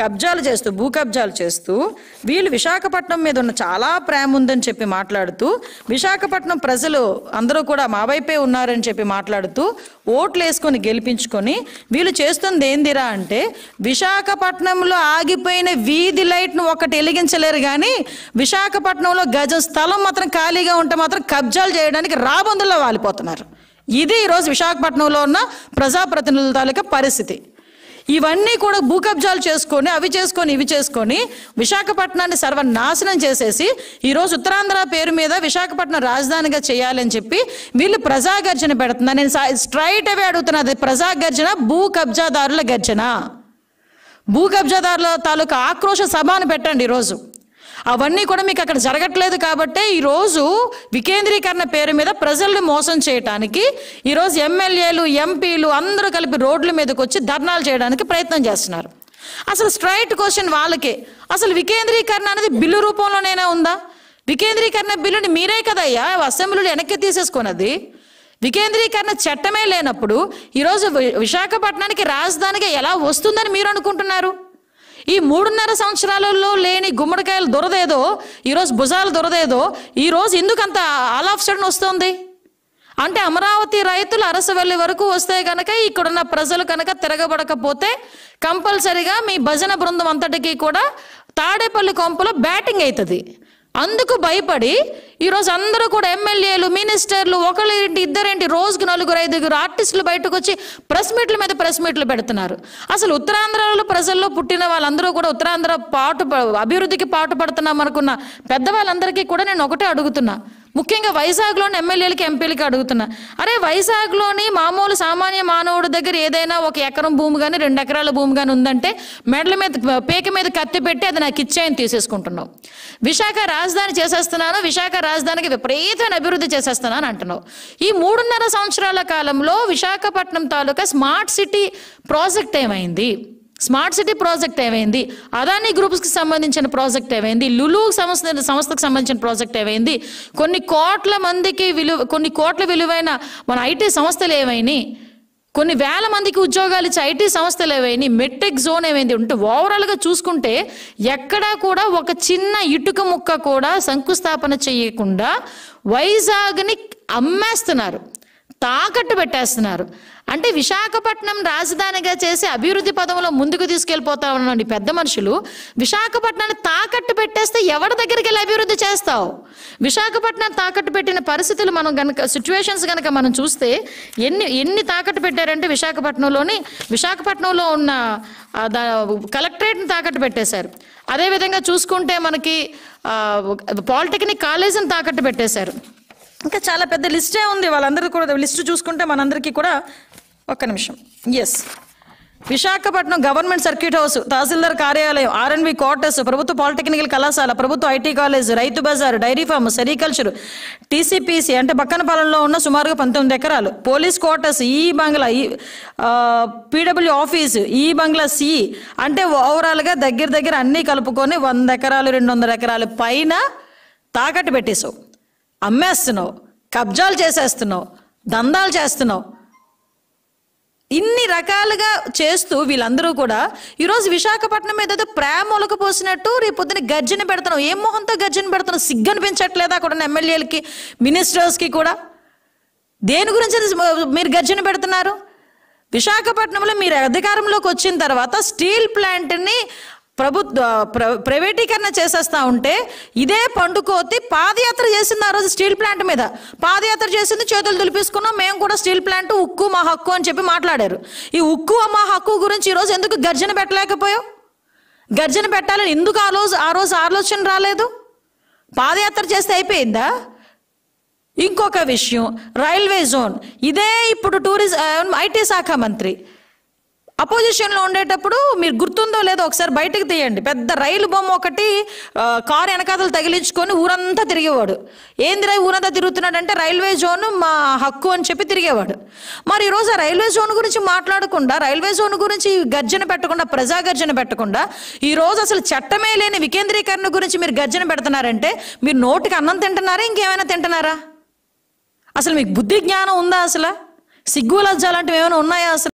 కబ్జాలు చేస్తూ భూ కబ్జాలు చేస్తూ వీళ్ళు విశాఖపట్నం మీద ఉన్న చాలా ప్రేమ ఉందని చెప్పి మాట్లాడుతూ విశాఖపట్నం ప్రజలు అందరూ కూడా మా వైపే ఉన్నారని చెప్పి మాట్లాడుతూ ఓట్లు వేసుకొని గెలిపించుకొని వీళ్ళు చేస్తుంది ఏందిరా అంటే విశాఖపట్నంలో ఆగిపోయిన వీధి లైట్ను ఒకటి వెలిగించలేరు కానీ విశాఖపట్నంలో గజం స్థలం మాత్రం ఖాళీగా ఉంటే మాత్రం కబ్జాలు చేయడానికి రాబందుల్లో వాలిపోతున్నారు ఇది ఈరోజు విశాఖపట్నంలో ఉన్న ప్రజాప్రతినిధుల తాలూకా పరిస్థితి ఇవన్నీ కూడా భూకబ్జాలు చేసుకొని అవి చేసుకొని ఇవి చేసుకొని విశాఖపట్నాన్ని సర్వనాశనం చేసేసి ఈరోజు ఉత్తరాంధ్ర పేరు మీద విశాఖపట్నం రాజధానిగా చేయాలని చెప్పి వీళ్ళు ప్రజాగర్జన పెడుతున్నారు నేను స్ట్రైట్ అవే అడుగుతున్నా అది ప్రజాగర్జన భూ కబ్జాదారుల గర్జన భూ కబ్జాదారుల తాలూకా ఆక్రోశ సభను పెట్టండి ఈరోజు అవన్నీ కూడా మీకు అక్కడ జరగట్లేదు కాబట్టే ఈరోజు వికేంద్రీకరణ పేరు మీద ప్రజల్ని మోసం చేయడానికి ఈరోజు ఎమ్మెల్యేలు ఎంపీలు అందరూ కలిపి రోడ్ల మీదకి వచ్చి ధర్నాలు చేయడానికి ప్రయత్నం చేస్తున్నారు అసలు స్ట్రైట్ క్వశ్చన్ వాళ్ళకే అసలు వికేంద్రీకరణ అనేది బిల్లు రూపంలోనైనా ఉందా వికేంద్రీకరణ బిల్లుని మీరే కదయ్యా అసెంబ్లీలు వెనక్కి తీసేసుకున్నది వికేంద్రీకరణ చట్టమే లేనప్పుడు ఈరోజు విశాఖపట్నానికి రాజధానిగా ఎలా వస్తుందని మీరు అనుకుంటున్నారు ఈ మూడున్నర సంవత్సరాలలో లేని గుమ్మడికాయలు దొరదేదో ఈరోజు భుజాలు దొరదేదో ఈరోజు ఎందుకంత ఆల్ ఆఫ్ సడన్ వస్తుంది అంటే అమరావతి రైతులు అరసవెల్లి వరకు వస్తే కనుక ఇక్కడున్న ప్రజలు కనుక తిరగబడకపోతే కంపల్సరిగా మీ భజన బృందం అంతటికీ కూడా తాడేపల్లి కొంపలో బ్యాటింగ్ అవుతుంది అందుకు భయపడి ఈరోజు అందరూ కూడా ఎమ్మెల్యేలు మినిస్టర్లు ఒకళ్ళేంటి ఇద్దరేంటి రోజుకి నలుగురు ఐదుగురు ఆర్టిస్టులు బయటకు వచ్చి ప్రెస్ మీట్ల మీద ప్రెస్ మీట్లు పెడుతున్నారు అసలు ఉత్తరాంధ్రలో ప్రజల్లో పుట్టిన వాళ్ళందరూ కూడా ఉత్తరాంధ్ర పాటు అభివృద్ధికి పడుతున్నాం అనుకున్న పెద్దవాళ్ళందరికీ కూడా నేను ఒకటే అడుగుతున్నా ముఖ్యంగా వైజాగ్లోని ఎమ్మెల్యేలకి ఎంపీలకి అడుగుతున్నా అరే వైజాగ్లోని మామూలు సామాన్య మానవుడి దగ్గర ఏదైనా ఒక ఎకరం భూమి కానీ రెండు ఎకరాల భూమి కానీ ఉందంటే మెడల మీద పేక మీద కత్తి పెట్టి అది నాకు ఇచ్చేయని తీసేసుకుంటున్నావు విశాఖ రాజధాని చేసేస్తున్నాను విశాఖ రాజధానికి విపరీతమైన అభివృద్ధి చేసేస్తున్నాను అంటున్నావు ఈ మూడున్నర సంవత్సరాల కాలంలో విశాఖపట్నం తాలూకా స్మార్ట్ సిటీ ప్రాజెక్ట్ ఏమైంది స్మార్ట్ సిటీ ప్రాజెక్ట్ ఏమైంది అదానీ గ్రూప్స్కి సంబంధించిన ప్రాజెక్ట్ ఏమైంది లులు సంస్థ సంస్థకు సంబంధించిన ప్రాజెక్ట్ ఏమైంది కొన్ని కోట్ల మందికి విలువ కొన్ని కోట్ల విలువైన మన ఐటీ సంస్థలు ఏమైనాయి కొన్ని వేల మందికి ఉద్యోగాలు ఇచ్చే ఐటీ సంస్థలు ఏవైనాయి మెట్రిక్ జోన్ ఏమైంది ఉంటే ఓవరాల్గా చూసుకుంటే ఎక్కడా కూడా ఒక చిన్న ఇటుక ముక్క కూడా శంకుస్థాపన చేయకుండా వైజాగ్ని అమ్మేస్తున్నారు తాకట్టు పెట్టేస్తున్నారు అంటే విశాఖపట్నం రాజధానిగా చేసి అభివృద్ధి పదంలో ముందుకు తీసుకెళ్ళిపోతా తీసుకెళ్ళిపోతామనండి పెద్ద మనుషులు విశాఖపట్నాన్ని తాకట్టు పెట్టేస్తే ఎవరి దగ్గరికి వెళ్ళి అభివృద్ధి చేస్తావు విశాఖపట్నం తాకట్టు పెట్టిన పరిస్థితులు మనం కనుక సిచ్యువేషన్స్ కనుక మనం చూస్తే ఎన్ని ఎన్ని తాకట్టు పెట్టారంటే విశాఖపట్నంలోని విశాఖపట్నంలో ఉన్న కలెక్టరేట్ని తాకట్టు పెట్టేశారు అదేవిధంగా చూసుకుంటే మనకి పాలిటెక్నిక్ కాలేజీని తాకట్టు పెట్టేశారు ఇంకా చాలా పెద్ద లిస్టే ఉంది వాళ్ళందరూ కూడా లిస్ట్ చూసుకుంటే మనందరికీ కూడా ఒక్క నిమిషం yes Visakhapatnam government circuit house తహసీల్దార్ కార్యాలయం ఆర్ఎన్వి క్వార్టర్స్ ప్రభుత్వ పాలిటెక్నికల్ కళాశాల ప్రభుత్వ ఐటీ కాలేజ్ రైతు బజార్ డైరీ ఫామ్ సెరికల్చర్ టీసీపీసీ అంటే బక్కనపాలెంలో ఉన్న సుమారుగా పంతొమ్మిది ఎకరాలు పోలీస్ క్వార్టర్స్ ఈ బంగ్లా ఈ పీడబ్ల్యూ ఆఫీస్ ఈ బంగ్లా సి అంటే ఓవరాల్గా దగ్గర దగ్గర అన్నీ కలుపుకొని వంద ఎకరాలు రెండు వందల ఎకరాలు పైన తాకట్టు పెట్టేశావు అమ్మేస్తున్నావు కబ్జాలు చేసేస్తున్నావు దందాలు చేస్తున్నావు ఇన్ని రకాలుగా చేస్తూ వీళ్ళందరూ కూడా ఈరోజు విశాఖపట్నం మీద ఏదో ప్రేమ రేపు పొద్దున గర్జన పెడుతున్నావు ఏం మొహంతో గర్జన పెడుతున్నావు సిగ్గనిపించట్లేదా అక్కడ ఉన్న ఎమ్మెల్యేలకి మినిస్టర్స్కి కూడా దేని గురించి మీరు గర్జన పెడుతున్నారు విశాఖపట్నంలో మీరు అధికారంలోకి వచ్చిన తర్వాత స్టీల్ ప్లాంట్ని ప్రభుత్వ ప్రైవేటీకరణ చేసేస్తా ఉంటే ఇదే పండుకోతి పాదయాత్ర చేసింది ఆ రోజు స్టీల్ ప్లాంట్ మీద పాదయాత్ర చేసింది చేతులు దులిపేసుకున్నాం మేము కూడా స్టీల్ ప్లాంట్ ఉక్కు మా హక్కు అని చెప్పి మాట్లాడారు ఈ ఉక్కు మా హక్కు గురించి ఈరోజు ఎందుకు గర్జన పెట్టలేకపోయావు గర్జన పెట్టాలని ఎందుకు ఆ రోజు ఆ రోజు ఆలోచన రాలేదు పాదయాత్ర చేస్తే అయిపోయిందా ఇంకొక విషయం రైల్వే జోన్ ఇదే ఇప్పుడు టూరిజం ఐటీ శాఖ మంత్రి అపోజిషన్లో ఉండేటప్పుడు మీరు గుర్తుందో లేదో ఒకసారి బయటకు తీయండి పెద్ద రైలు బొమ్మ ఒకటి కారు వెనకాతలు తగిలించుకొని ఊరంతా తిరిగేవాడు ఏంది రై ఊరంతా తిరుగుతున్నాడంటే రైల్వే జోన్ మా హక్కు అని చెప్పి తిరిగేవాడు మరి ఈరోజు ఆ రైల్వే జోన్ గురించి మాట్లాడకుండా రైల్వే జోన్ గురించి గర్జన పెట్టకుండా ప్రజా గర్జన పెట్టకుండా ఈరోజు అసలు చట్టమే లేని వికేంద్రీకరణ గురించి మీరు గర్జన పెడుతున్నారంటే మీరు నోటికి అన్నం తింటున్నారా ఇంకేమైనా తింటున్నారా అసలు మీకు బుద్ధి జ్ఞానం ఉందా అసలు సిగ్గు లజ్జాలంటివి ఏమైనా ఉన్నాయా అసలు